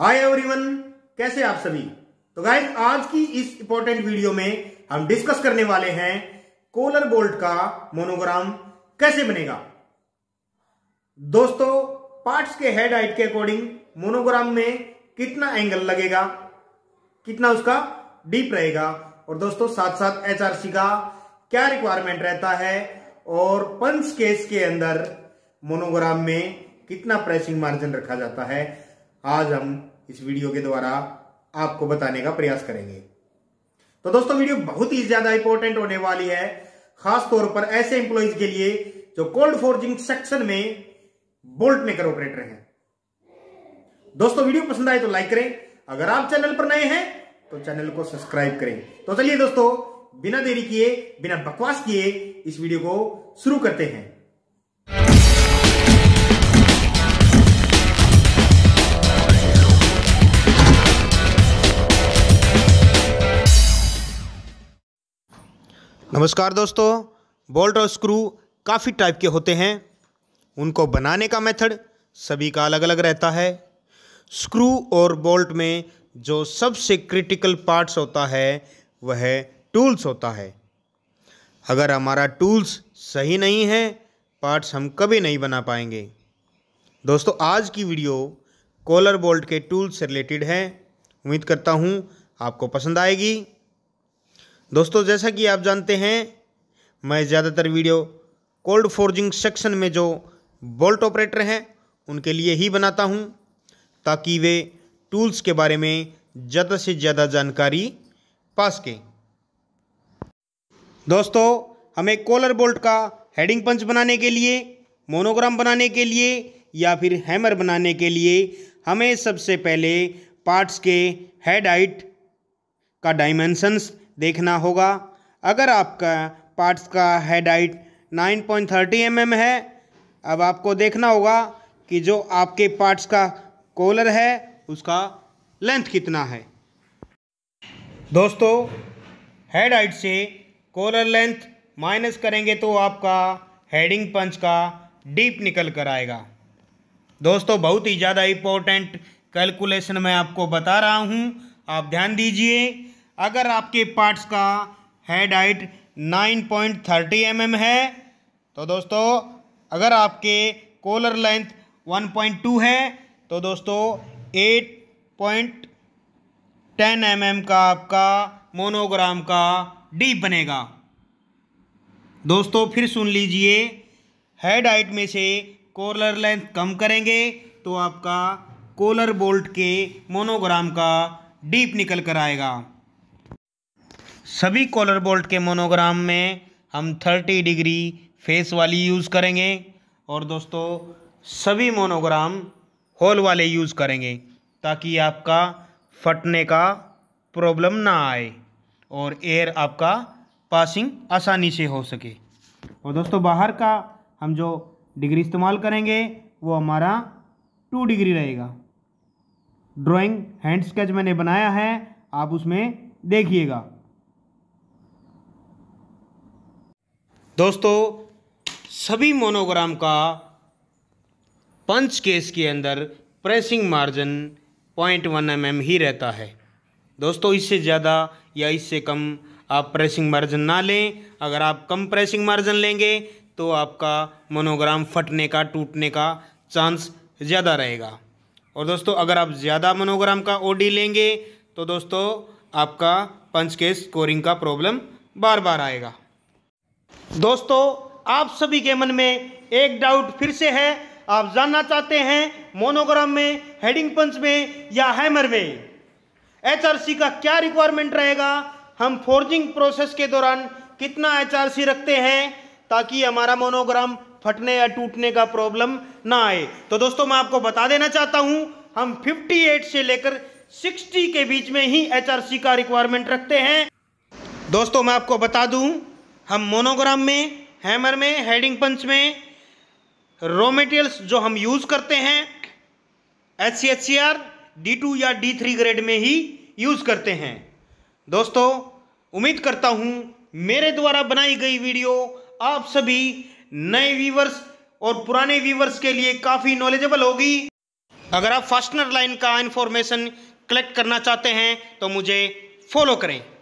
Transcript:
hi everyone कैसे आप सभी तो गाइस आज की इस इंपॉर्टेंट वीडियो में हम डिस्कस करने वाले हैं कोलर बोल्ट का मोनोग्राम कैसे बनेगा दोस्तों पार्ट्स के हेड हाइट के अकॉर्डिंग मोनोग्राम में कितना एंगल लगेगा कितना उसका डीप रहेगा और दोस्तों साथ साथ एचआरसी का क्या रिक्वायरमेंट रहता है और पंच केस के अंदर मोनोग्राम में कितना प्रेसिंग मार्जिन रखा जाता है आज हम इस वीडियो के द्वारा आपको बताने का प्रयास करेंगे तो दोस्तों वीडियो बहुत ही ज्यादा इंपॉर्टेंट होने वाली है खासतौर पर ऐसे एम्प्लॉइज के लिए जो कोल्ड फोर्जिंग सेक्शन में बोल्ट मेकर ऑपरेटर हैं दोस्तों वीडियो पसंद आए तो लाइक करें अगर आप चैनल पर नए हैं तो चैनल को सब्सक्राइब करें तो चलिए दोस्तों बिना देरी किए बिना बकवास किए इस वीडियो को शुरू करते हैं नमस्कार दोस्तों बोल्ट और स्क्रू काफ़ी टाइप के होते हैं उनको बनाने का मेथड सभी का अलग अलग रहता है स्क्रू और बोल्ट में जो सबसे क्रिटिकल पार्ट्स होता है वह टूल्स होता है अगर हमारा टूल्स सही नहीं है पार्ट्स हम कभी नहीं बना पाएंगे दोस्तों आज की वीडियो कॉलर बोल्ट के टूल्स से रिलेटेड है उम्मीद करता हूँ आपको पसंद आएगी दोस्तों जैसा कि आप जानते हैं मैं ज़्यादातर वीडियो कोल्ड फोर्जिंग सेक्शन में जो बोल्ट ऑपरेटर हैं उनके लिए ही बनाता हूं ताकि वे टूल्स के बारे में ज़्यादा से ज़्यादा जानकारी पा सकें दोस्तों हमें कोलर बोल्ट का हेडिंग पंच बनाने के लिए मोनोग्राम बनाने के लिए या फिर हैमर बनाने के लिए हमें सबसे पहले पार्ट्स के हेड हाइट का डायमेंशंस देखना होगा अगर आपका पार्ट्स का head height nine point thirty M M है अब आपको देखना होगा कि जो आपके पार्ट्स का कॉलर है उसका लेंथ कितना है दोस्तों हेड हाइट से कॉलर लेंथ माइनस करेंगे तो आपका हेडिंग पंच का डीप निकल कर आएगा दोस्तों बहुत ही ज़्यादा इम्पोर्टेंट कैलकुलेशन मैं आपको बता रहा हूँ आप ध्यान दीजिए अगर आपके पार्ट्स का head height nine point thirty M M है तो दोस्तों अगर आपके collar length one point two है तो दोस्तों eight point ten M M का आपका मोनोग्राम का डीप बनेगा दोस्तों फिर सुन लीजिए हेड हाइट में से कोलर लेंथ कम करेंगे तो आपका कोलर बोल्ट के मोनोग्राम का डीप निकल कर आएगा सभी कॉलर बोल्ट के मोनोग्राम में हम थर्टी डिग्री फेस वाली यूज़ करेंगे और दोस्तों सभी मोनोग्राम होल वाले यूज़ करेंगे ताकि आपका फटने का प्रॉब्लम ना आए और एयर आपका पासिंग आसानी से हो सके और दोस्तों बाहर का हम जो डिग्री इस्तेमाल करेंगे वो हमारा टू डिग्री रहेगा ड्राइंग हैंड स्केच मैंने बनाया है आप उसमें देखिएगा दोस्तों सभी मोनोग्राम का पंच केस के अंदर pressing margin point one M M ही रहता है दोस्तों इससे ज़्यादा या इससे कम आप प्रेसिंग मार्जिन ना लें अगर आप कम प्रेसिंग मार्जिन लेंगे तो आपका मोनोग्राम फटने का टूटने का चांस ज़्यादा रहेगा और दोस्तों अगर आप ज़्यादा मोनोग्राम का ओडी लेंगे तो दोस्तों आपका पंच के स्कोरिंग का प्रॉब्लम बार बार आएगा दोस्तों आप सभी के मन में एक डाउट फिर से है आप जानना चाहते हैं मोनोग्राम में हेडिंग पंच में या हैमर में एचआरसी का क्या रिक्वायरमेंट रहेगा हम फोर्जिंग प्रोसेस के दौरान कितना एचआरसी रखते हैं ताकि हमारा मोनोग्राम फटने या टूटने का प्रॉब्लम ना आए तो दोस्तों मैं आपको बता देना चाहता हूं हम 58 से लेकर 60 के बीच में ही एचआरसी का रिक्वायरमेंट रखते हैं दोस्तों मैं आपको बता दूं हम मोनोग्राम में हैमर में हेडिंग पंच में रॉ मटेरियल्स जो हम यूज़ करते हैं H C H C R D two या डी थ्री ग्रेड में ही यूज़ करते हैं दोस्तों उम्मीद करता हूँ मेरे द्वारा बनाई गई वीडियो आप सभी नए व्यूवर्स और पुराने व्यूवर्स के लिए काफ़ी नॉलेजेबल होगी अगर आप फास्टनर लाइन का इन्फॉर्मेशन कलेक्ट करना चाहते हैं तो मुझे फॉलो करें